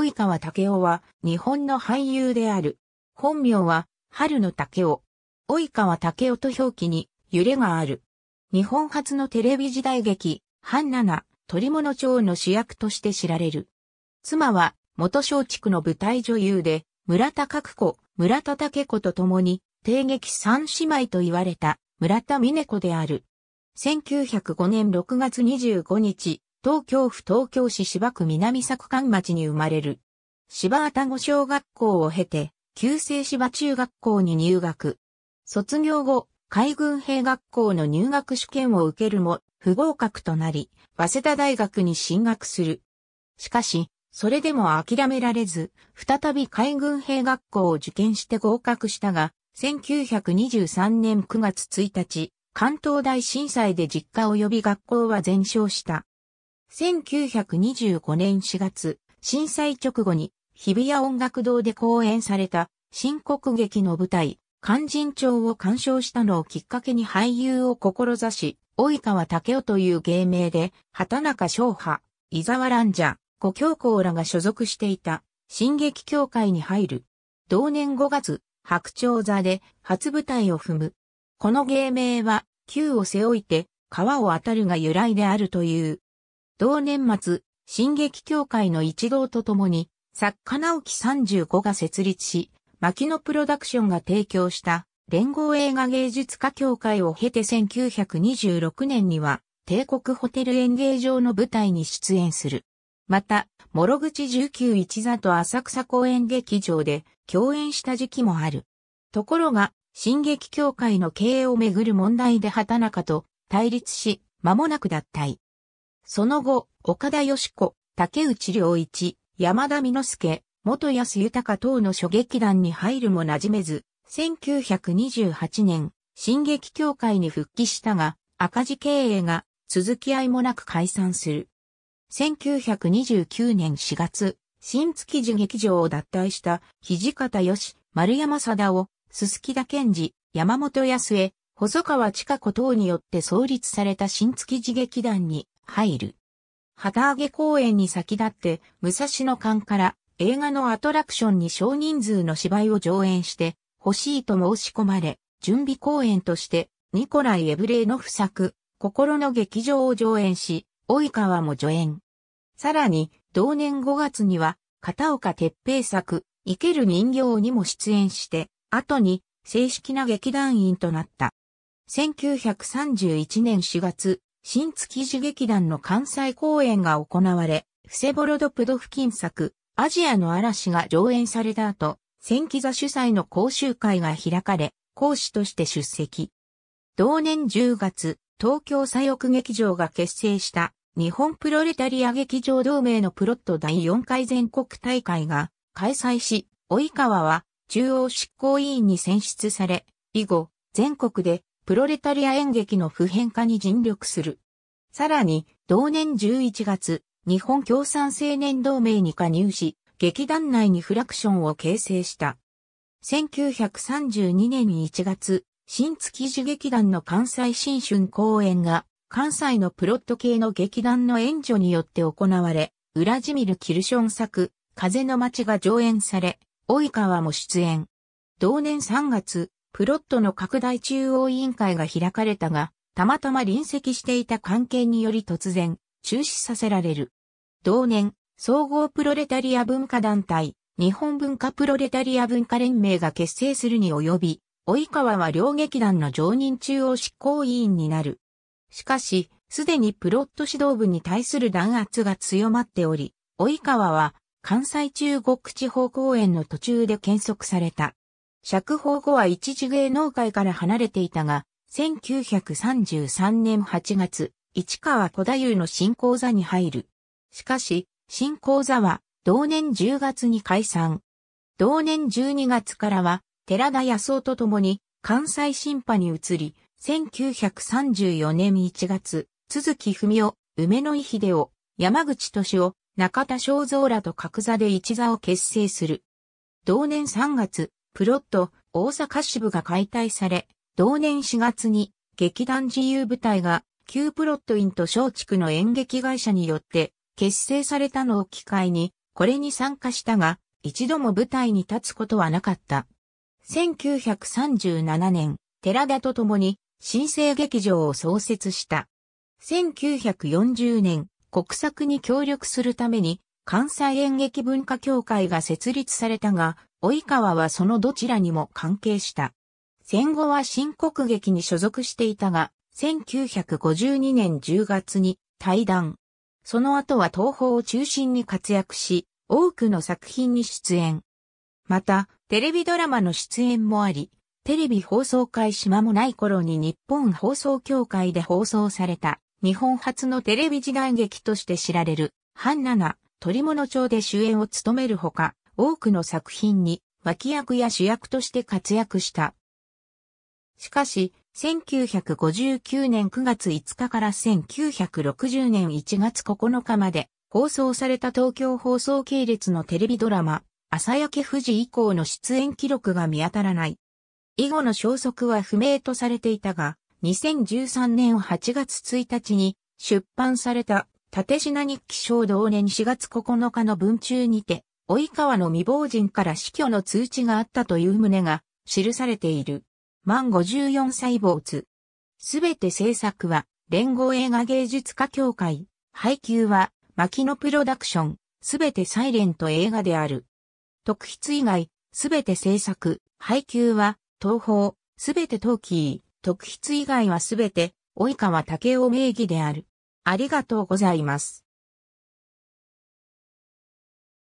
及川武雄は日本の俳優である。本名は春野武雄。及川武雄と表記に揺れがある。日本初のテレビ時代劇、半七、鳥物町の主役として知られる。妻は元松竹の舞台女優で、村田角子、村田武子と共に、帝劇三姉妹と言われた村田峰子である。1905年6月25日、東京府東京市芝区南作館町に生まれる。芝田宕小学校を経て、旧制芝中学校に入学。卒業後、海軍兵学校の入学試験を受けるも、不合格となり、早稲田大学に進学する。しかし、それでも諦められず、再び海軍兵学校を受験して合格したが、1923年9月1日、関東大震災で実家及び学校は全焼した。1925年4月、震災直後に日比谷音楽堂で公演された新国劇の舞台、肝心帳を鑑賞したのをきっかけに俳優を志し、及川武雄という芸名で、畑中昌波、伊沢蘭者、五教皇らが所属していた、新劇協会に入る。同年5月、白鳥座で初舞台を踏む。この芸名は、旧を背負いて、川を渡るが由来であるという。同年末、進撃協会の一同と共に、作家直樹35が設立し、牧野プロダクションが提供した連合映画芸術家協会を経て1926年には帝国ホテル演芸場の舞台に出演する。また、諸口19一座と浅草公演劇場で共演した時期もある。ところが、進撃協会の経営をめぐる問題で畑中と対立し、間もなく脱退。その後、岡田義子、竹内良一、山田美之助、元安豊等の諸劇団に入るも馴染めず、1928年、新劇協会に復帰したが、赤字経営が続き合いもなく解散する。1929年4月、新築地劇場を脱退した土方義、丸山貞夫、鈴木田賢健山本康江、細川千佳子等によって創立された新築地劇団に入る。旗揚げ公演に先立って、武蔵野館から映画のアトラクションに少人数の芝居を上演して欲しいと申し込まれ、準備公演としてニコライ・エブレーノフ作、心の劇場を上演し、及川も助演。さらに、同年5月には、片岡鉄平作、生ける人形にも出演して、後に正式な劇団員となった。1931年4月、新月地劇団の関西公演が行われ、フセボロドプド付近作、アジアの嵐が上演された後、千木座主催の講習会が開かれ、講師として出席。同年10月、東京左翼劇場が結成した日本プロレタリア劇場同盟のプロット第4回全国大会が開催し、及川は中央執行委員に選出され、以後、全国でプロレタリア演劇の普遍化に尽力する。さらに、同年11月、日本共産青年同盟に加入し、劇団内にフラクションを形成した。1932年1月、新築地劇団の関西新春公演が、関西のプロット系の劇団の援助によって行われ、ウラジミル・キルション作、風の街が上演され、及川も出演。同年3月、プロットの拡大中央委員会が開かれたが、たまたま隣席していた関係により突然、中止させられる。同年、総合プロレタリア文化団体、日本文化プロレタリア文化連盟が結成するに及び、及川は両劇団の常任中央執行委員になる。しかし、すでにプロット指導部に対する弾圧が強まっており、及川は関西中国地方公演の途中で検索された。釈放後は一時芸能界から離れていたが、1933年8月、市川小太夫の新講座に入る。しかし、新講座は同年10月に解散。同年12月からは、寺田康夫と共に関西新派に移り、1934年1月、鈴木文夫、梅野井秀夫、山口敏夫、中田正蔵らと角座で一座を結成する。同年3月、プロット、大阪支部が解体され、同年4月に劇団自由部隊が旧プロットインと松竹の演劇会社によって結成されたのを機会に、これに参加したが、一度も舞台に立つことはなかった。1937年、寺田と共に新生劇場を創設した。1940年、国策に協力するために関西演劇文化協会が設立されたが、及川はそのどちらにも関係した。戦後は新国劇に所属していたが、1952年10月に退団。その後は東方を中心に活躍し、多くの作品に出演。また、テレビドラマの出演もあり、テレビ放送開始間もない頃に日本放送協会で放送された、日本初のテレビ時代劇として知られる、ハンナナ、鳥物町で主演を務めるほか、多くの作品に脇役や主役として活躍した。しかし、1959年9月5日から1960年1月9日まで放送された東京放送系列のテレビドラマ、朝焼け富士以降の出演記録が見当たらない。以後の消息は不明とされていたが、2013年8月1日に出版された縦品日記賞同年4月9日の文中にて、及川の未亡人から死去の通知があったという旨が記されている。満54歳没。すべて制作は、連合映画芸術家協会、配給は、牧野プロダクション、すべてサイレント映画である。特筆以外、すべて制作、配給は、東宝、すべてトーキー、特筆以外はすべて、及川武雄名義である。ありがとうございます。